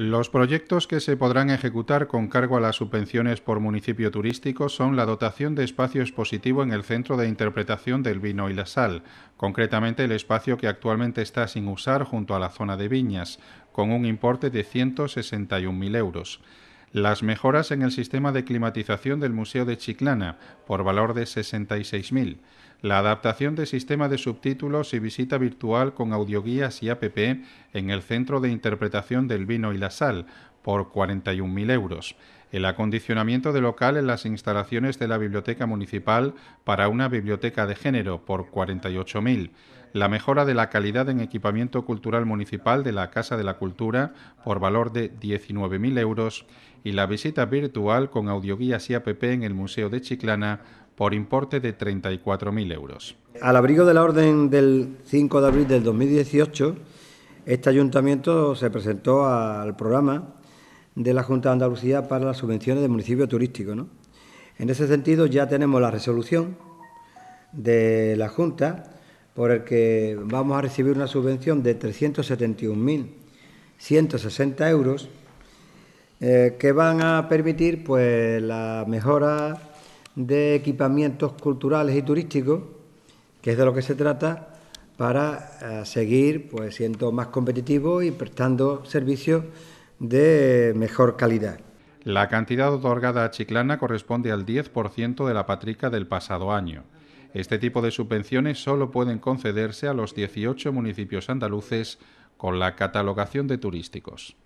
Los proyectos que se podrán ejecutar con cargo a las subvenciones por municipio turístico son la dotación de espacio expositivo en el Centro de Interpretación del Vino y la Sal, concretamente el espacio que actualmente está sin usar junto a la zona de viñas, con un importe de 161.000 euros las mejoras en el sistema de climatización del Museo de Chiclana, por valor de 66.000, la adaptación de sistema de subtítulos y visita virtual con audioguías y app en el Centro de Interpretación del Vino y la Sal, por 41.000 euros, el acondicionamiento de local en las instalaciones de la Biblioteca Municipal para una biblioteca de género por 48.000, la mejora de la calidad en equipamiento cultural municipal de la Casa de la Cultura por valor de 19.000 euros y la visita virtual con audioguías y app en el Museo de Chiclana por importe de 34.000 euros. Al abrigo de la orden del 5 de abril del 2018, este ayuntamiento se presentó al programa de la Junta de Andalucía para las subvenciones de municipio turístico. En ese sentido ya tenemos la resolución de la Junta por el que vamos a recibir una subvención de 371.160 euros eh, que van a permitir pues la mejora de equipamientos culturales y turísticos, que es de lo que se trata, para eh, seguir pues siendo más competitivos y prestando servicios de mejor calidad. La cantidad otorgada a Chiclana corresponde al 10% de la patrica del pasado año. Este tipo de subvenciones solo pueden concederse a los 18 municipios andaluces con la catalogación de turísticos.